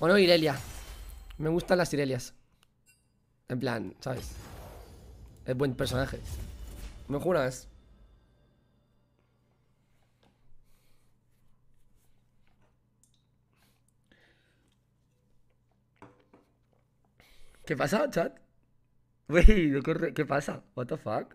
O no, Irelia. Me gustan las Irelias. En plan, ¿sabes? Es buen personaje. Me juras. ¿Qué pasa, chat? Wey, ¿qué pasa? What the fuck?